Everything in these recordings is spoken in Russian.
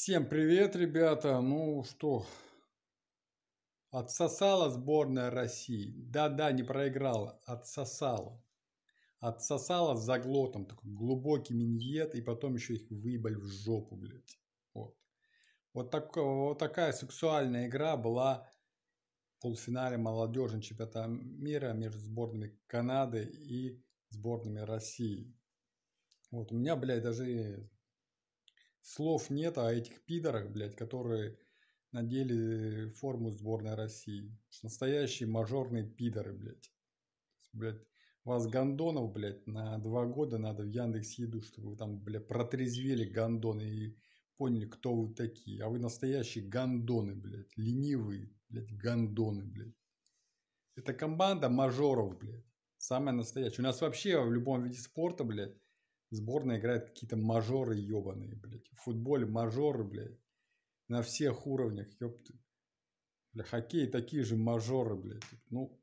Всем привет, ребята! Ну что, отсосала сборная России. Да-да, не проиграла, отсосала. Отсосала с заглотом, такой глубокий миньет, и потом еще их выбаль в жопу, блядь. Вот. Вот, так, вот такая сексуальная игра была в полуфинале молодежного чемпионата мира между сборными Канады и сборными России. Вот у меня, блядь, даже слов нет о этих пидорах, блядь, которые надели форму сборной России. Настоящие мажорные пидоры, блядь. Блядь, вас гондонов, блядь, на два года надо в Яндекс Еду, чтобы вы там, блядь, протрезвели гондоны и поняли, кто вы такие. А вы настоящие гондоны, блядь, ленивые, блядь, гондоны, блядь. Это команда мажоров, блядь. Самая настоящая. У нас вообще в любом виде спорта, блядь, Сборная играет какие-то мажоры ебаные, блядь. В футболе мажоры, блядь. На всех уровнях, ёпты. Бля, хоккей такие же мажоры, блядь. Ну,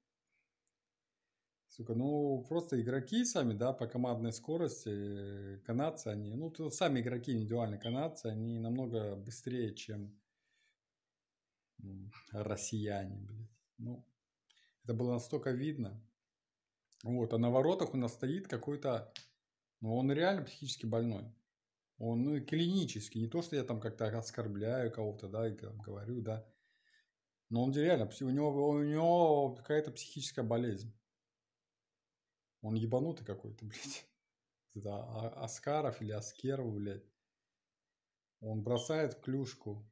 сука, ну просто игроки сами, да, по командной скорости, э, канадцы они, ну, сами игроки индивидуально канадцы, они намного быстрее, чем россияне, блядь. Ну, это было настолько видно. Вот, а на воротах у нас стоит какой-то но он реально психически больной. Он ну, клинически, не то, что я там как-то оскорбляю кого-то, да, и говорю, да. Но он реально, у него, у него какая-то психическая болезнь. Он ебанутый какой-то, блядь. Это Оскаров а, или Аскеров, блядь. Он бросает клюшку.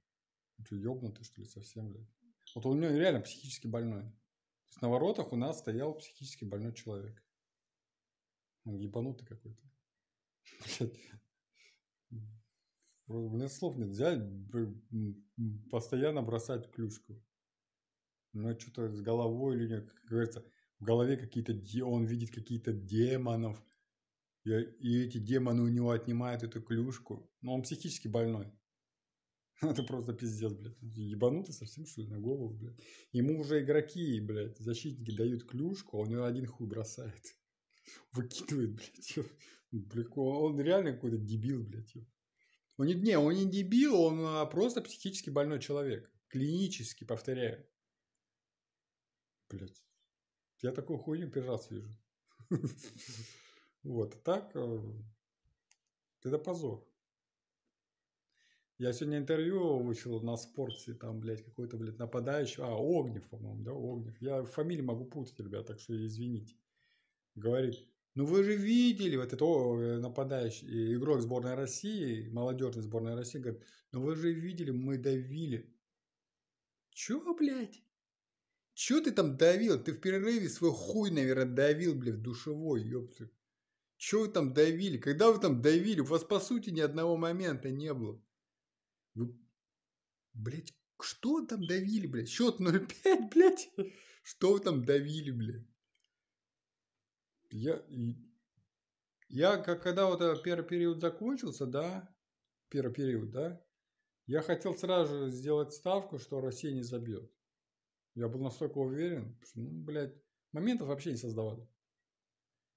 что ебнутый, что ли, совсем, блядь? Вот у него реально психически больной. То есть на воротах у нас стоял психически больной человек. Он ебанутый какой-то. У меня слов нет. Взять, постоянно бросать клюшку. Но что-то с головой или, как говорится, в голове какие-то, он видит какие-то демонов. И, эти демоны у него отнимают эту клюшку. Но ну, он психически больной. Это просто пиздец, блядь. Ебанутый совсем, что ли, на голову, блядь. Ему уже игроки, блядь, защитники дают клюшку, а у него один хуй бросает. Выкидывает, блядь, Прикол. Он реально какой-то дебил, блядь. Он не, не, он не дебил, он а, просто психически больной человек. Клинически, повторяю. Блядь. Я такую хуйню первый раз вижу. Вот, так, э, это позор. Я сегодня интервью вышел на спорте, там, блядь, какой-то, блядь, нападающий. А, Огнев, по-моему, да, Огнев. Я фамилию могу путать, ребят, так что извините. Говорит, ну вы же видели, вот это о, э, нападающий э, игрок сборной России, молодежной сборной России, говорит, ну вы же видели, мы давили. Чё, блядь? Чё ты там давил? Ты в перерыве свой хуй, наверное, давил, блядь, в душевой, ёпты. Чё вы там давили? Когда вы там давили? У вас, по сути, ни одного момента не было. Вы, блядь, что там давили, блядь? Счет 0-5, блядь? Что вы там давили, блядь? я, я как, когда вот первый период закончился, да, первый период, да, я хотел сразу же сделать ставку, что Россия не забьет. Я был настолько уверен, что, ну, блядь, моментов вообще не создавали.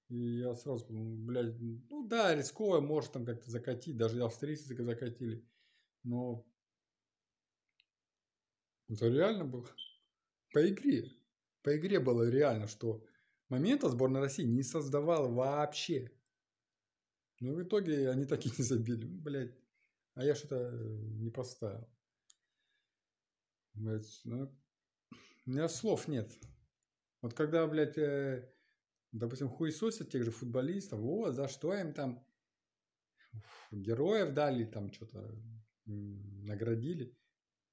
И я сразу, блядь, ну да, рисковая, может там как-то закатить, даже австрийцы закатили. Но это реально было. По игре. По игре было реально, что момента сборная России не создавала вообще. Но ну, в итоге они так и не забили. блять, а я что-то э, не поставил. Блядь, ну, у меня слов нет. Вот когда, блядь, э, допустим, хуесосят тех же футболистов, вот, за что им там уф, героев дали, там что-то наградили.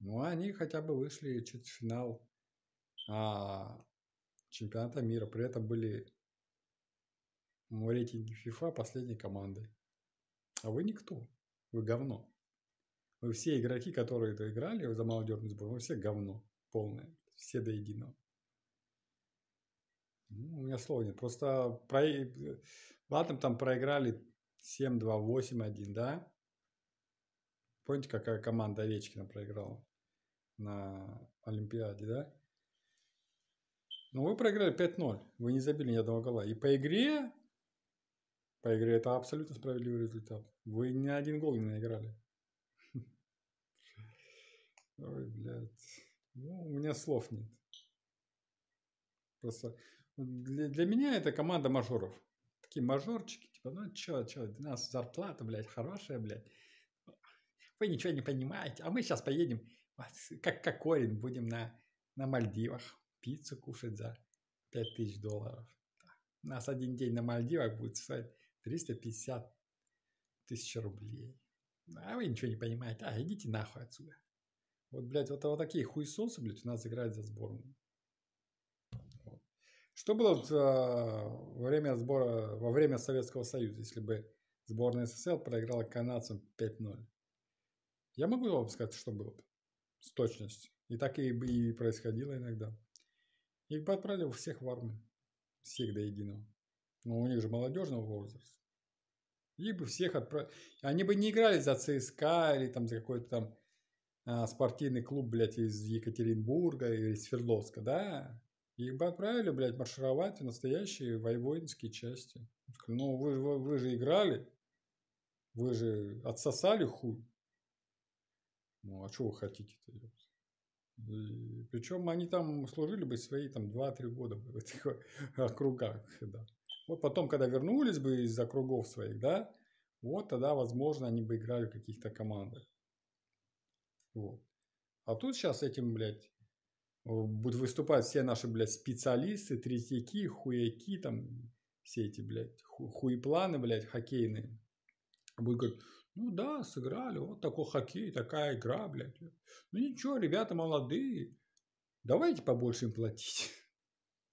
Ну, они хотя бы вышли чуть в финал. А чемпионата мира. При этом были в рейтинге FIFA последней командой. А вы никто. Вы говно. Вы все игроки, которые это играли за молодежный сбор, вы все говно полное. Все до единого. Ну, у меня слова нет. Просто про... Э, Латом там проиграли 7-2-8-1, да? Помните, какая команда Овечкина проиграла на Олимпиаде, да? Но вы проиграли 5-0. Вы не забили ни одного гола. И по игре, по игре это абсолютно справедливый результат. Вы ни один гол не наиграли. Ой, блядь. Ну, у меня слов нет. Просто для, для меня это команда мажоров. Такие мажорчики, типа, ну чё, чё, у нас зарплата, блядь, хорошая, блядь. Вы ничего не понимаете, а мы сейчас поедем, а, как Кокорин, будем на, на Мальдивах пиццу кушать за 5000 долларов. У нас один день на Мальдивах будет стоить 350 тысяч рублей. А вы ничего не понимаете. А, идите нахуй отсюда. Вот, блядь, вот, вот такие хуесосы, блядь, у нас играют за сборную. Вот. Что было вот, а, во время сбора, во время Советского Союза, если бы сборная СССР проиграла канадцам 5-0? Я могу вам сказать, что было бы с точностью. И так и, и происходило иногда. Их бы отправил всех в армию. Всех до единого. Но ну, у них же молодежного возраста. Их бы всех отправили. Они бы не играли за ЦСКА или там за какой-то там а, спортивный клуб, блядь, из Екатеринбурга или из Свердловска, да? Их бы отправили, блядь, маршировать в настоящие воеводинские части. Ну, вы, вы, вы же играли. Вы же отсосали хуй. Ну, а что вы хотите-то, Э, причем они там служили бы свои там 2-3 года в этих округах. Да. Вот потом, когда вернулись бы из округов своих, да, вот тогда, возможно, они бы играли в каких-то командах. Вот. А тут сейчас этим, блядь, будут выступать все наши, блядь, специалисты, третьяки, хуяки, там, все эти, блядь, хуепланы, блядь, хоккейные. Будет говорить, ну да, сыграли, вот такой хоккей, такая игра, блядь. Ну ничего, ребята молодые, давайте побольше им платить.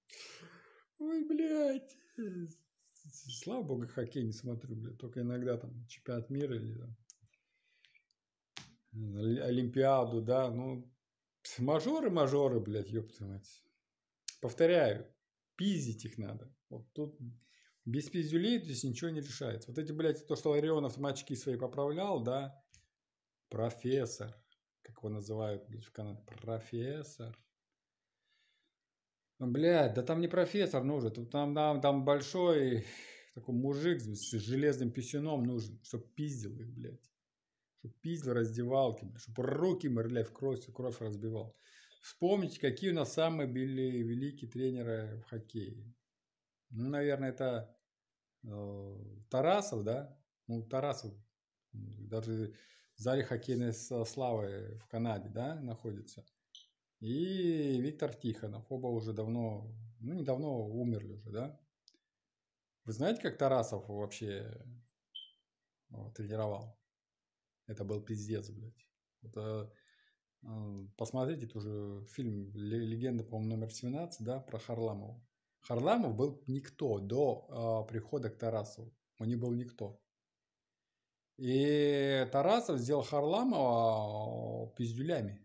Ой, блядь. Слава богу, хоккей не смотрю, блядь. Только иногда там чемпионат мира или там э, Олимпиаду, да. Ну, мажоры, мажоры, блядь, ёпта мать. Повторяю, пиздить их надо. Вот тут без пиздюлей здесь ничего не решается. Вот эти, блядь, то, что Ларионов там очки свои поправлял, да, профессор, как его называют, блядь, в Канаде, профессор. Ну, блядь, да там не профессор нужен, там, там, там большой такой мужик с железным писюном нужен, чтобы пиздил их, блядь. чтоб пиздил раздевалки, блядь, чтобы руки, блядь, в кровь, в кровь разбивал. Вспомните, какие у нас самые были великие тренеры в хоккее. Ну, наверное, это Э, Тарасов, да, ну, Тарасов, даже в зале хоккейной славы в Канаде, да, находится. И Виктор Тихонов, оба уже давно, ну, недавно умерли уже, да. Вы знаете, как Тарасов вообще вот, э, тренировал? Это был пиздец, блядь. Э, это, посмотрите тоже фильм «Легенда», по-моему, номер 17, да, про Харламова. Харламов был никто до э, прихода к Тарасову. Он не был никто. И Тарасов сделал Харламова а, пиздюлями.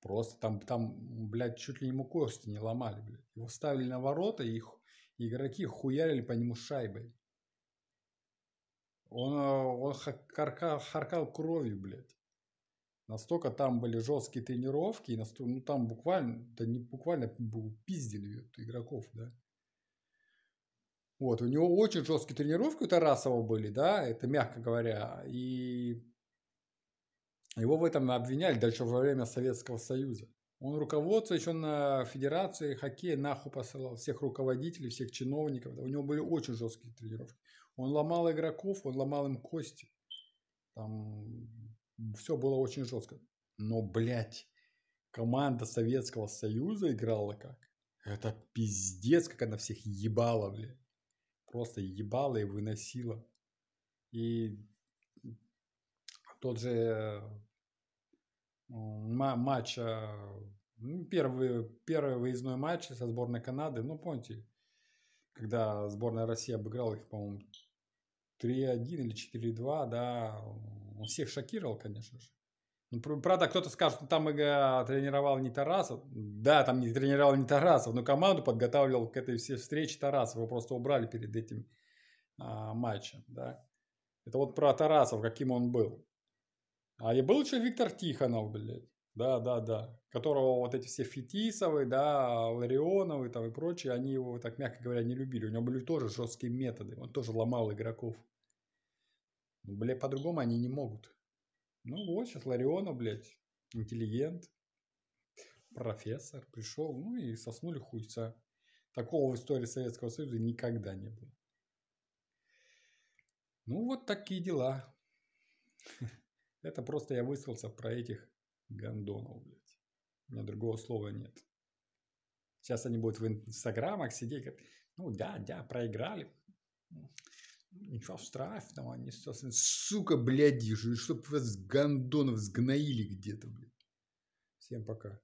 Просто там, там, блядь, чуть ли ему кости не ломали, блядь. Его ставили на ворота, и их, игроки хуярили по нему шайбой. Он, а, он харкал, харкал кровью, блядь. Настолько там были жесткие тренировки, и настолько, ну, там буквально, да не буквально пиздили игроков, да. Вот, у него очень жесткие тренировки у Тарасова были, да, это мягко говоря, и его в этом обвиняли дальше во время Советского Союза. Он руководство еще на Федерации хоккея нахуй посылал всех руководителей, всех чиновников. У него были очень жесткие тренировки. Он ломал игроков, он ломал им кости. Там все было очень жестко. Но, блядь, команда Советского Союза играла как? Это пиздец, как она всех ебала, блядь. Просто ебала и выносила. И тот же э, матч, э, ну, первый, первый выездной матч со сборной Канады, ну, помните, когда сборная России обыграла их, по-моему, 3-1 или 4-2, да, он всех шокировал, конечно же. Ну, правда, кто-то скажет, что «Ну, там Ига тренировал не Тарасов. Да, там не тренировал не Тарасов, но команду подготавливал к этой всей встрече Тарасов. Его просто убрали перед этим а, матчем. Да? Это вот про Тарасов, каким он был. А и был еще Виктор Тихонов, блядь. Да, да, да. Которого вот эти все Фетисовы, да, Ларионовы там и прочие, они его, так мягко говоря, не любили. У него были тоже жесткие методы. Он тоже ломал игроков бля, по-другому они не могут. Ну вот, сейчас Лариона, блядь, интеллигент, профессор пришел, ну и соснули хуйца. Такого в истории Советского Союза никогда не было. Ну вот такие дела. Это просто я высказался про этих гондонов, блядь. У меня другого слова нет. Сейчас они будут в инстаграмах сидеть, говорят, ну да, да, проиграли. Ничего страшного, они сейчас, сука, блядишь, чтобы вас гандонов сгноили где-то, блядь. Всем пока.